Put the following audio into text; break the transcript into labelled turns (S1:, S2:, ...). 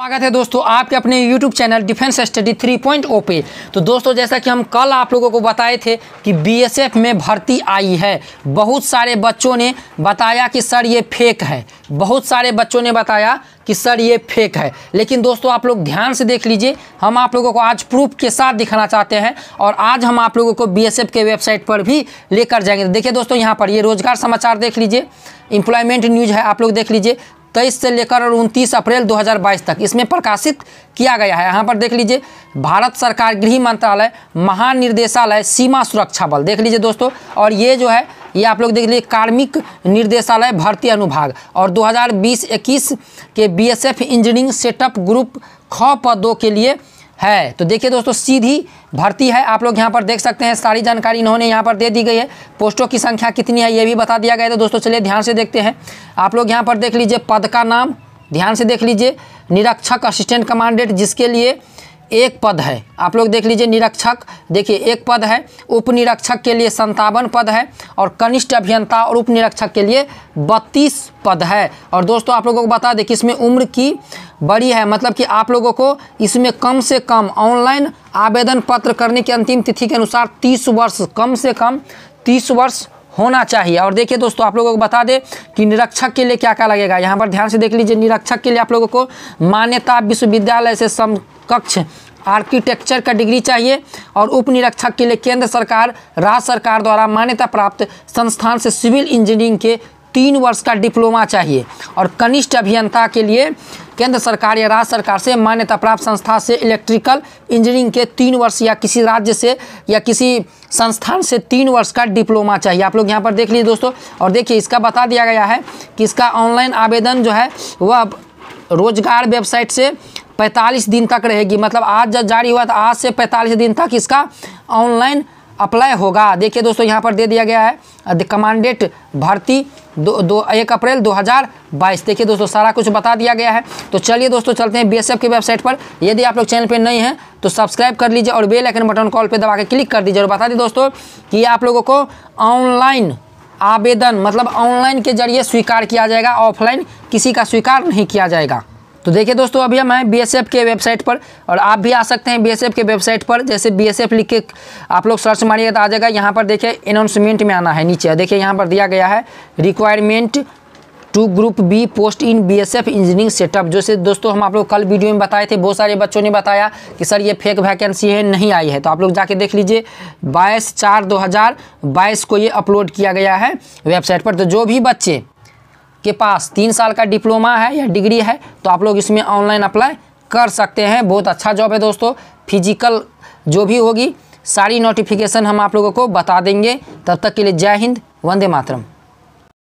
S1: स्वागत है दोस्तों आपके अपने YouTube channel defence study three point O पे तो दोस्तों जैसा कि हम कल आप लोगों को बताए थे कि बीएसएफ में भर्ती आई है बहुत सारे बच्चों ने बताया कि सर ये फेक है बहुत सारे बच्चों ने बताया कि सर ये फेक है लेकिन दोस्तों आप लोग ध्यान से देख लीजिए हम आप लोगों को आज प्रूफ के साथ दिखाना चाहते हैं और आज हम आप लोगों को बीएसएफ के वेबसाइट पर भी लेकर जाएंगे देखिए दोस्तों यहाँ पर ये रोजगार समाचार देख लीजिए इम्प्लॉयमेंट न्यूज है आप लोग देख लीजिए तेईस से लेकर और उनतीस अप्रैल 2022 तक इसमें प्रकाशित किया गया है यहाँ पर देख लीजिए भारत सरकार गृह मंत्रालय महानिर्देशालय सीमा सुरक्षा बल देख लीजिए दोस्तों और ये जो है ये आप लोग देख लीजिए कार्मिक निर्देशालय भर्ती अनुभाग और 2020-21 के बीएसएफ इंजीनियरिंग सेटअप ग्रुप ख पदों के लिए है तो देखिए दोस्तों सीधी भर्ती है आप लोग यहाँ पर देख सकते हैं सारी जानकारी इन्होंने यहाँ पर दे दी गई है पोस्टों की संख्या कितनी है ये भी बता दिया गया है तो दोस्तों चलिए ध्यान से देखते हैं आप लोग यहाँ पर देख लीजिए पद का नाम ध्यान से देख लीजिए निरीक्षक असिस्टेंट कमांडेंट जिसके लिए एक पद है आप लोग देख लीजिए निरीक्षक देखिए एक पद है उप निरीक्षक के लिए संतावन पद है और कनिष्ठ अभियंता और उप निरीक्षक के लिए बत्तीस पद है और दोस्तों आप लोगों को बता दें कि इसमें उम्र की बड़ी है मतलब कि आप लोगों को इसमें कम से कम ऑनलाइन आवेदन पत्र करने की अंतिम तिथि के अनुसार तीस वर्ष कम से कम तीस वर्ष होना चाहिए और देखिए दोस्तों आप लोगों को बता दें कि निरीक्षक के लिए क्या क्या लगेगा यहाँ पर ध्यान से देख लीजिए निरीक्षक के लिए आप लोगों को मान्यता विश्वविद्यालय से समकक्ष आर्किटेक्चर का डिग्री चाहिए और उप निरीक्षक के लिए केंद्र सरकार राज्य सरकार द्वारा मान्यता प्राप्त संस्थान से सिविल इंजीनियरिंग के तीन वर्ष का डिप्लोमा चाहिए और कनिष्ठ अभियंता के लिए केंद्र सरकार या राज्य सरकार से मान्यता प्राप्त संस्था से इलेक्ट्रिकल इंजीनियरिंग के तीन वर्ष या किसी राज्य से या किसी संस्थान से तीन वर्ष का डिप्लोमा चाहिए आप लोग यहाँ पर देख लीजिए दोस्तों और देखिए इसका बता दिया गया है कि इसका ऑनलाइन आवेदन जो है वह रोजगार वेबसाइट से 45 दिन तक रहेगी मतलब आज जब जारी हुआ था आज से 45 दिन तक इसका ऑनलाइन अप्लाई होगा देखिए दोस्तों यहाँ पर दे दिया गया है कमांडेट भर्ती दो दो एक अप्रैल 2022 देखिए दोस्तों सारा कुछ बता दिया गया है तो चलिए दोस्तों चलते हैं बीएसएफ की वेबसाइट पर यदि आप लोग चैनल पर नहीं हैं तो सब्सक्राइब कर लीजिए और बेल आइकन बटन कॉल पर दबा के क्लिक कर दीजिए और बता दें दोस्तों कि आप लोगों को ऑनलाइन आवेदन मतलब ऑनलाइन के जरिए स्वीकार किया जाएगा ऑफलाइन किसी का स्वीकार नहीं किया जाएगा तो देखिए दोस्तों अभी हम हैं बी के वेबसाइट पर और आप भी आ सकते हैं बी के वेबसाइट पर जैसे बी लिख के आप लोग सर्च मारिएगा तो आ जाएगा यहाँ पर देखिए अनाउंसमेंट में आना है नीचे देखिए यहाँ पर दिया गया है requirement two group B post in B S F engineering setup जैसे दोस्तों हम आप लोग कल वीडियो में बताए थे बहुत सारे बच्चों ने बताया कि सर ये फेक वैकेंसी है नहीं आई है तो आप लोग जाके देख लीजिए बाईस चार दो हज़ार बाईस को ये अपलोड किया गया है वेबसाइट पर तो जो भी बच्चे के पास तीन साल का डिप्लोमा है या डिग्री है तो आप लोग इसमें ऑनलाइन अप्लाई कर सकते हैं बहुत अच्छा जॉब है दोस्तों फिजिकल जो भी होगी सारी नोटिफिकेशन हम आप लोगों को बता देंगे तब तक के लिए जय हिंद वंदे मातरम